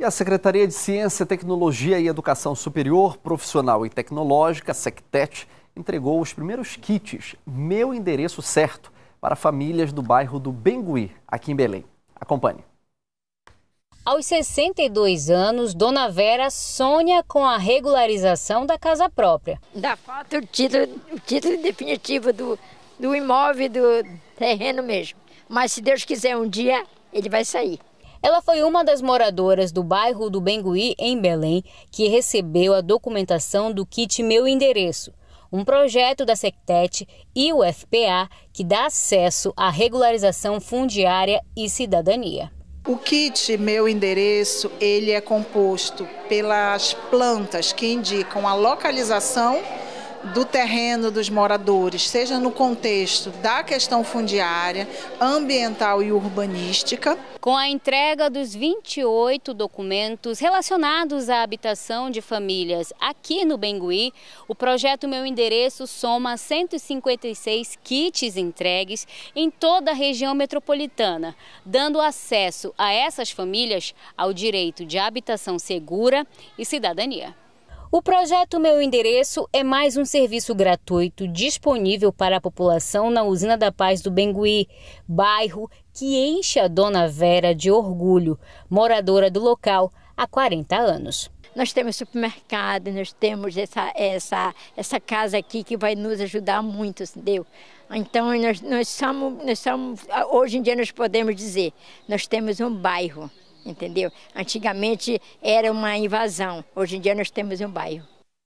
E a Secretaria de Ciência, Tecnologia e Educação Superior, Profissional e Tecnológica, SECTET, entregou os primeiros kits Meu Endereço Certo para famílias do bairro do Bengui, aqui em Belém. Acompanhe. Aos 62 anos, Dona Vera sonha com a regularização da casa própria. Dá falta o título, o título definitivo do, do imóvel, do terreno mesmo. Mas se Deus quiser, um dia ele vai sair. Ela foi uma das moradoras do bairro do Bengui, em Belém, que recebeu a documentação do kit Meu Endereço, um projeto da Sectet e o FPA que dá acesso à regularização fundiária e cidadania. O kit Meu Endereço, ele é composto pelas plantas que indicam a localização do terreno dos moradores, seja no contexto da questão fundiária, ambiental e urbanística. Com a entrega dos 28 documentos relacionados à habitação de famílias aqui no Bengui, o projeto Meu Endereço soma 156 kits entregues em toda a região metropolitana, dando acesso a essas famílias ao direito de habitação segura e cidadania. O projeto Meu Endereço é mais um serviço gratuito disponível para a população na Usina da Paz do Bengui, bairro que enche a dona Vera de orgulho, moradora do local há 40 anos. Nós temos supermercado, nós temos essa, essa, essa casa aqui que vai nos ajudar muito, entendeu? Então, nós, nós, somos, nós somos, hoje em dia nós podemos dizer, nós temos um bairro entendeu? Antigamente era uma invasão, hoje em dia nós temos um bairro.